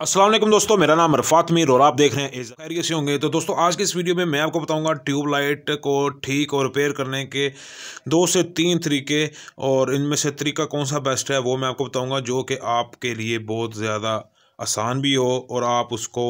असलम दोस्तों मेरा नाम रफात मीर और आप देख रहे हैं खैर से होंगे तो दोस्तों आज के इस वीडियो में मैं आपको बताऊंगा ट्यूबलाइट को ठीक और रिपेयर करने के दो से तीन तरीके और इनमें से तरीका कौन सा बेस्ट है वो मैं आपको बताऊंगा जो कि आपके लिए बहुत ज़्यादा आसान भी हो और आप उसको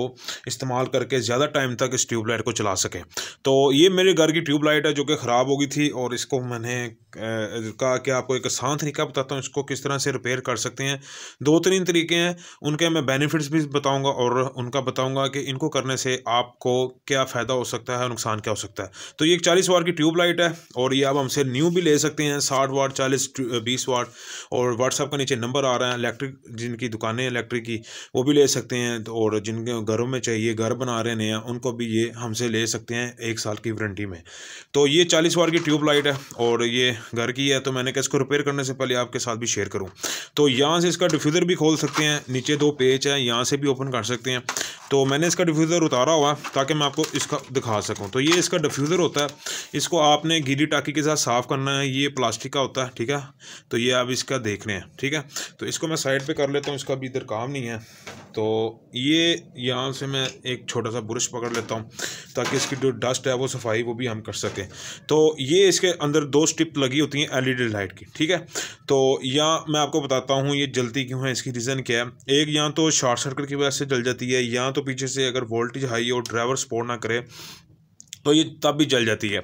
इस्तेमाल करके ज़्यादा टाइम तक इस ट्यूबलाइट को चला सकें तो ये मेरे घर की ट्यूबलाइट है जो कि ख़राब हो गई थी और इसको मैंने का कि आपको एक आसान तरीका बताता हूँ इसको किस तरह से रिपेयर कर सकते हैं दो तीन तरीके हैं उनके मैं बेनिफिट्स भी बताऊँगा और उनका बताऊँगा कि इनको करने से आपको क्या फ़ायदा हो सकता है नुकसान क्या हो सकता है तो ये एक चालीस वार की ट्यूबलाइट है और ये आप हमसे न्यू भी ले सकते हैं साठ वाट चालीस बीस वाट और व्हाट्सअप का नीचे नंबर आ रहा है इलेक्ट्रिक जिनकी दुकानें इलेक्ट्रिक की वो भी ले सकते हैं तो और जिनके घरों में चाहिए घर बना रहे हैं उनको भी ये हमसे ले सकते हैं एक साल की वारंटी में तो ये चालीस वार की ट्यूबलाइट है और ये घर की है तो मैंने कहा इसको रिपेयर करने से पहले आपके साथ भी शेयर करूँ तो यहाँ से इसका डिफ्यूज़र भी खोल सकते हैं नीचे दो पेच है यहाँ से भी ओपन कर सकते हैं तो मैंने इसका डिफ्यूज़र उतारा हुआ है ताकि मैं आपको इसका दिखा सकूँ तो ये इसका डिफ्यूज़र होता है इसको आपने गीली टाकी के साथ साफ़ करना है ये प्लास्टिक का होता है ठीक है तो ये आप इसका देख रहे हैं ठीक है तो इसको मैं साइड पर कर लेता हूँ इसका अभी इधर काम नहीं है तो ये यहाँ से मैं एक छोटा सा ब्रश पकड़ लेता हूँ ताकि इसकी जो डस्ट है वो सफाई वो भी हम कर सकें तो ये इसके अंदर दो स्टिप लगी होती हैं एलईडी लाइट की ठीक है तो या मैं आपको बताता हूँ ये जलती क्यों है इसकी रीज़न क्या है एक या तो शॉर्ट सर्किट की वजह से जल जाती है या तो तो पीछे से अगर वोल्टेज हाई हो ड्राइवर सपोर्ट ना करे तो ये तब भी जल जाती है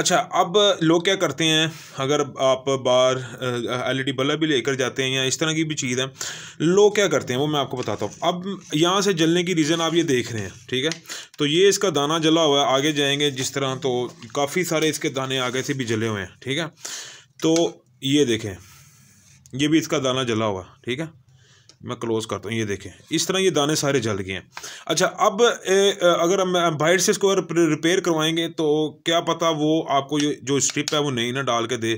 अच्छा अब लोग क्या करते हैं अगर आप बार एलईडी e बल्ब भी लेकर जाते हैं या इस तरह की भी चीज़ है लोग क्या करते हैं वो मैं आपको बताता हूँ अब यहाँ से जलने की रीज़न आप ये देख रहे हैं ठीक है तो ये इसका दाना जला हुआ है आगे जाएंगे जिस तरह तो काफ़ी सारे इसके दाने आगे से भी जले हुए हैं ठीक है तो ये देखें ये भी इसका दाना जला हुआ ठीक है मैं क्लोज़ करता हूँ ये देखें इस तरह ये दाने सारे जल गए हैं अच्छा अब ए, अगर हम बाइट से इसको रिपेयर करवाएंगे तो क्या पता वो आपको ये जो स्ट्रिप है वो नहीं ना डाल के दे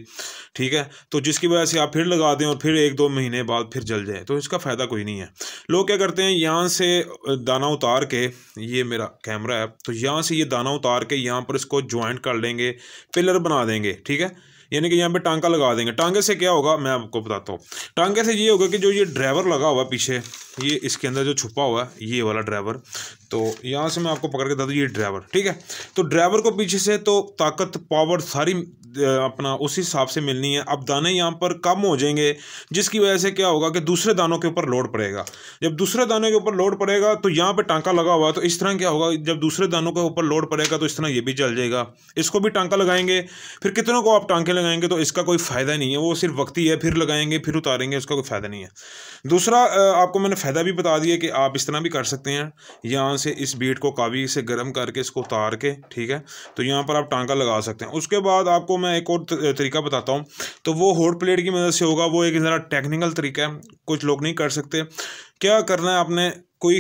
ठीक है तो जिसकी वजह से आप फिर लगा दें और फिर एक दो महीने बाद फिर जल जाए तो इसका फ़ायदा कोई नहीं है लोग क्या करते हैं यहाँ से दाना उतार के ये मेरा कैमरा है तो यहाँ से ये दाना उतार के यहाँ पर इसको ज्वाइंट कर लेंगे पिलर बना देंगे ठीक है यानी कि यहाँ पे टांका लगा देंगे टांगे से क्या होगा मैं आपको बताता हूँ टांगे से ये होगा कि जो ये ड्राइवर लगा हुआ पीछे ये इसके अंदर जो छुपा हुआ है ये वाला ड्राइवर तो यहाँ से मैं आपको पकड़ के बता दूँ ये ड्राइवर ठीक है तो ड्राइवर को पीछे से तो ताकत पावर सारी अपना उस हिसाब से मिलनी है अब दाने यहाँ पर कम हो जाएंगे जिसकी वजह से क्या होगा कि दूसरे दानों के ऊपर लोड पड़ेगा जब दूसरे दाने के ऊपर लोड पड़ेगा तो यहाँ पर टांका लगा हुआ है तो इस तरह क्या होगा जब दूसरे दानों के ऊपर लोड पड़ेगा तो इस तरह ये भी चल जाएगा इसको भी टांका लगाएंगे फिर कितनों को आप टांके लगाएंगे तो इसका कोई फ़ायदा नहीं है वो सिर्फ वक्ती है फिर लगाएंगे फिर उतारेंगे उसका कोई फ़ायदा नहीं है दूसरा आपको मैंने फ़ायदा भी बता दिया कि आप इस तरह भी कर सकते हैं यहाँ से इस बीट को कावी से गर्म करके इसको उतार के ठीक है तो यहाँ पर आप टांका लगा सकते हैं उसके बाद आपको मैं एक और तरीका बताता हूँ तो वो होट प्लेट की मदद से होगा वो एक ज़रा टेक्निकल तरीका है कुछ लोग नहीं कर सकते क्या करना है आपने कोई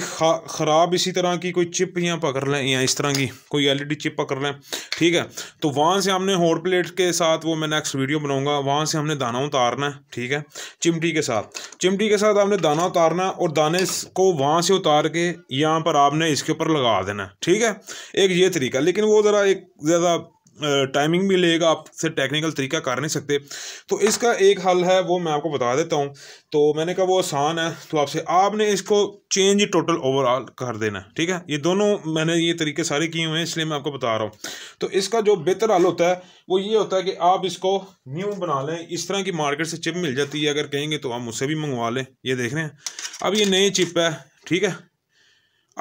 ख़राब इसी तरह की कोई चिप यहाँ पकड़ लें या इस तरह की कोई एलईडी e चिप पकड़ लें ठीक है तो वहाँ से हमने हॉट प्लेट के साथ वो मैं नेक्स्ट वीडियो बनाऊंगा वहाँ से हमने दाना उतारना है ठीक है चिमटी के साथ चिमटी के साथ आपने दाना उतारना और दाने को वहाँ से उतार के यहाँ पर आपने इसके ऊपर लगा देना ठीक है एक ये तरीका लेकिन वो ज़रा एक ज़्यादा टाइमिंग भी लेगा आपसे टेक्निकल तरीका कर नहीं सकते तो इसका एक हल है वो मैं आपको बता देता हूँ तो मैंने कहा वो आसान है तो आपसे आपने इसको चेंज टोटल ओवरऑल कर देना ठीक है ये दोनों मैंने ये तरीके सारे किए हुए हैं इसलिए मैं आपको बता रहा हूँ तो इसका जो बेहतर हल होता है वो ये होता है कि आप इसको न्यू बना लें इस तरह की मार्केट से चिप मिल जाती है अगर कहेंगे तो आप मुझसे भी मंगवा लें ये देख रहे हैं अब ये नई चिप है ठीक है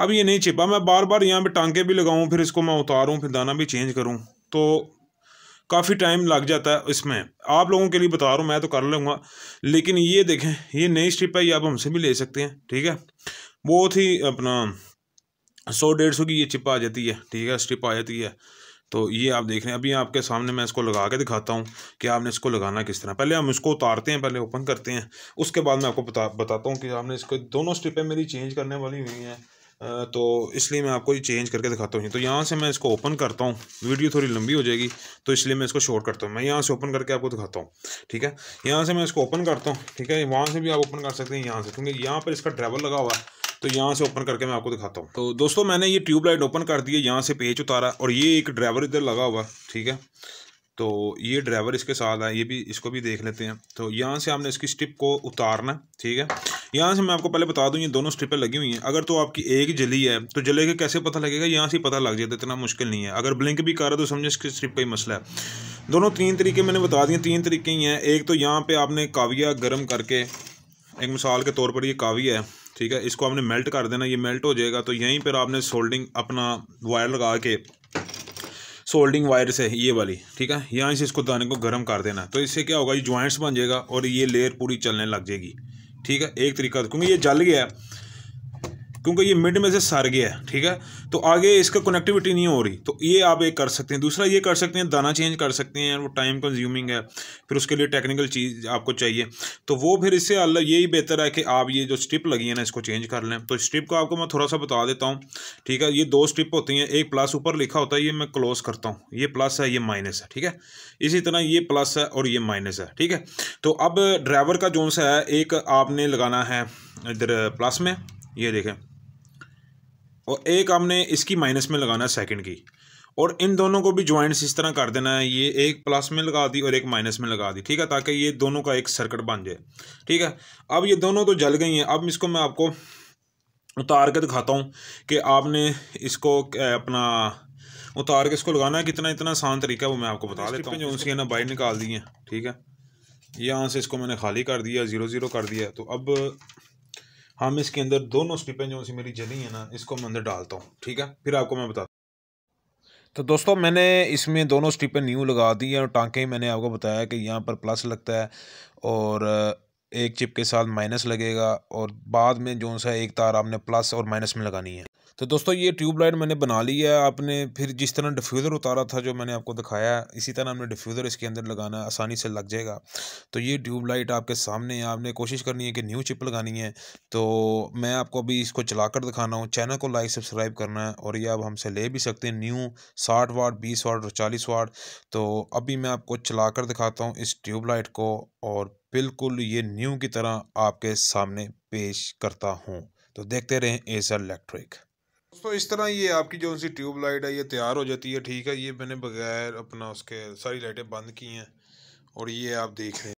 अब ये नहीं चिपा मैं बार बार यहाँ पे टांके भी लगाऊँ फिर इसको मैं उतारूँ फिर दाना भी चेंज करूँ तो काफ़ी टाइम लग जाता है इसमें आप लोगों के लिए बता रहा हूँ मैं तो कर लूँगा लेकिन ये देखें ये नई स्ट्रिप है ये आप हमसे भी ले सकते हैं ठीक है बहुत ही अपना सौ डेढ़ सौ की ये चिप आ जाती है ठीक है स्ट्रिप आ जाती है तो ये आप देख रहे हैं अभी आपके सामने मैं इसको लगा के दिखाता हूँ कि आपने इसको लगाना किस तरह पहले हम इसको उतारते हैं पहले ओपन करते हैं उसके बाद मैं आपको बता बताता हूँ कि आपने इसको दोनों स्ट्रिपें मेरी चेंज करने वाली हुई हैं तो इसलिए मैं आपको ये चेंज करके दिखाता हूँ तो यहाँ से मैं इसको ओपन करता हूँ वीडियो थोड़ी लंबी हो जाएगी तो इसलिए मैं इसको शॉर्ट करता हूँ मैं यहाँ से ओपन करके आपको दिखाता हूँ ठीक है यहाँ से मैं इसको ओपन करता हूँ ठीक है वहाँ से भी आप ओपन कर सकते हैं यहाँ से क्योंकि यहाँ पर इसका ड्राइवर लगा हुआ है तो यहाँ से ओपन करके मैं आपको दिखाता हूँ तो दोस्तों मैंने ये ट्यूबलाइट ओपन कर दी है यहाँ से पेज उतारा और ये एक ड्राइवर इधर लगा हुआ ठीक है तो ये ड्राइवर इसके साथ है ये भी इसको भी देख लेते हैं तो यहाँ से हमने इसकी स्टिप को उतारना ठीक है यहाँ से मैं आपको पहले बता दूँ ये दोनों स्ट्रिपें लगी हुई हैं अगर तो आपकी एक जली है तो जले के कैसे पता लगेगा यहाँ से पता लग जाता तो इतना मुश्किल नहीं है अगर ब्लिंक भी कर तो समझे इसके स्ट्रिप का ही मसला है दोनों तीन तरीके मैंने बता दिए तीन तरीके ही हैं एक तो यहाँ पर आपने काविया गर्म करके एक मिसाल के तौर पर ये काविया है ठीक है इसको आपने मेल्ट कर देना ये मेल्ट हो जाएगा तो यहीं पर आपने सोल्डिंग अपना वायर लगा के सोल्डिंग वायर से ये वाली ठीक है यहाँ से इसको दाने को गर्म कर देना तो इससे क्या होगा ये ज्वाइंट्स बन जाएगा और ये लेयर पूरी चलने लग जाएगी ठीक है एक तरीका क्योंकि ये जल गया है क्योंकि ये मिड में से सर गया है ठीक है तो आगे इसका कनेक्टिविटी नहीं हो रही तो ये आप एक कर सकते हैं दूसरा ये कर सकते हैं दाना चेंज कर सकते हैं वो टाइम कंज्यूमिंग है फिर उसके लिए टेक्निकल चीज़ आपको चाहिए तो वो फिर इससे अल्लाह यही बेहतर है कि आप ये जो स्ट्रिप लगी है ना इसको चेंज कर लें तो स्ट्रिप को आपको मैं थोड़ा सा बता देता हूँ ठीक है ये दो स्ट्रिप होती हैं एक प्लस ऊपर लिखा होता है ये मैं क्लोज करता हूँ ये प्लस है ये माइनस है ठीक है इसी तरह ये प्लस है और ये माइनस है ठीक है तो अब ड्राइवर का जोन सा है एक आपने लगाना है इधर प्लस में ये देखें और एक हमने इसकी माइनस में लगाना है सेकेंड की और इन दोनों को भी ज्वाइंट्स इस तरह कर देना है ये एक प्लस में लगा दी और एक माइनस में लगा दी ठीक है ताकि ये दोनों का एक सर्किट बन जाए ठीक है अब ये दोनों तो जल गई हैं अब इसको मैं आपको उतार के दिखाता हूँ कि आपने इसको अपना उतार के इसको लगाना है कितना इतना आसान तरीका है वो मैं आपको बता देता हूँ जो उनसे ना बाइट निकाल दी है ठीक है यहाँ से इसको मैंने खाली कर दिया ज़ीरो ज़ीरो कर दिया तो अब हम इसके अंदर दोनों स्टिपें जो सी मेरी जली है ना इसको मैं अंदर डालता हूँ ठीक है फिर आपको मैं बताता तो दोस्तों मैंने इसमें दोनों स्टिपें न्यू लगा दी हैं और टाँके मैंने आपको बताया कि यहाँ पर प्लस लगता है और एक चिप के साथ माइनस लगेगा और बाद में जो सा एक तार आपने प्लस और माइनस में लगानी है तो दोस्तों ये ट्यूब लाइट मैंने बना ली है आपने फिर जिस तरह डिफ्यूज़र उतारा था जो मैंने आपको दिखाया इसी तरह हमने डिफ्यूज़र इसके अंदर लगाना आसानी से लग जाएगा तो ये ट्यूब लाइट आपके सामने है आपने कोशिश करनी है कि न्यू चिप लगानी है तो मैं आपको अभी इसको चला कर दिखाना हूँ चैनल को लाइक सब्सक्राइब करना है और ये आप हमसे ले भी सकते हैं न्यू साठ वाट बीस वाट और चालीस वाट तो अभी मैं आपको चला कर दिखाता हूँ इस ट्यूब लाइट को और बिल्कुल ये न्यू की तरह आपके सामने पेश करता हूँ तो देखते रहें एसर इलेक्ट्रिक दोस्तों इस तरह ये आपकी जो सी ट्यूब लाइट है ये तैयार हो जाती है ठीक है ये मैंने बगैर अपना उसके सारी लाइटें बंद की हैं और ये आप देख रहे हैं